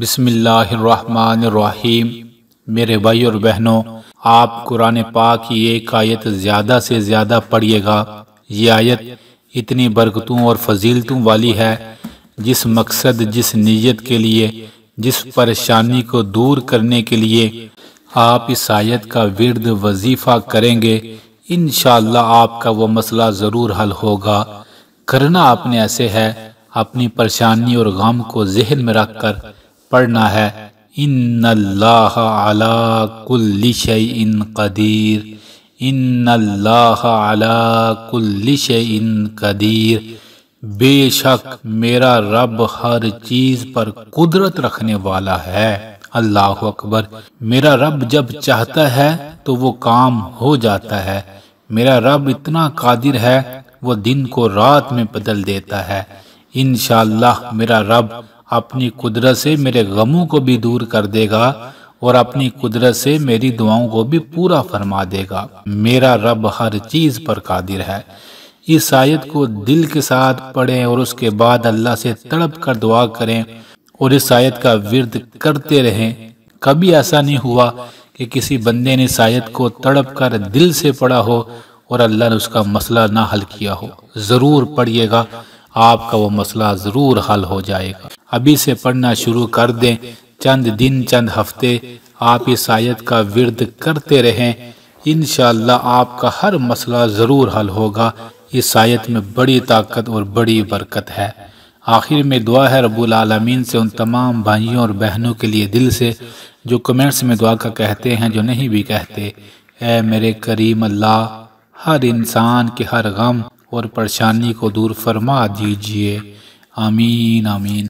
बिसमीम मेरे भाई और बहनों आप कुरान पाक की एक आयत ज़्यादा से ज़्यादा पढ़िएगा ये आयत इतनी बरकतों और फजीलतों वाली है जिस मकसद जिस नीयत के लिए जिस परेशानी को दूर करने के लिए आप इस आयत का विर्द वजीफ़ा करेंगे इन आपका वो मसला ज़रूर हल होगा करना आपने ऐसे है अपनी परेशानी और गम को जहन में रख कर पढ़ना है इन अला कुल्ल इन कदीर इन अला कुल्ल इन कदीर बेशक मेरा रब हर चीज़ पर कुदरत रखने वाला है अल्लाह अकबर मेरा रब जब चाहता है तो वो काम हो जाता है मेरा रब इतना कादिर है वो दिन को रात में बदल देता है इन मेरा रब अपनी कुदरत से मेरे गमों को भी दूर कर देगा और अपनी कुदरत से मेरी दुआओं को भी पूरा फरमा देगा मेरा रब हर चीज़ पर कादिर है इस आयत को दिल के साथ पढ़ें और उसके बाद अल्लाह से तड़प कर दुआ करें और इस आयत का विरद करते रहें कभी ऐसा नहीं हुआ कि किसी बंदे ने इस आयत को तड़प कर दिल से पढ़ा हो और अल्लाह ने उसका मसला ना हल किया हो ज़रूर पढ़िएगा आपका वो मसला ज़रूर हल हो जाएगा अभी से पढ़ना शुरू कर दें चंद दिन चंद हफ्ते आप इस आयत का विरद करते रहें इन आपका हर मसला ज़रूर हल होगा इस आयत में बड़ी ताकत और बड़ी बरकत है आखिर में दुआ है रब्बुल आलमीन से उन तमाम भाइयों और बहनों के लिए दिल से जो कमेंट्स में दुआ का कहते हैं जो नहीं भी कहते ए मेरे करीम अल्लाह हर इंसान के हर गम और परेशानी को दूर फरमा दीजिए आमीन आमीन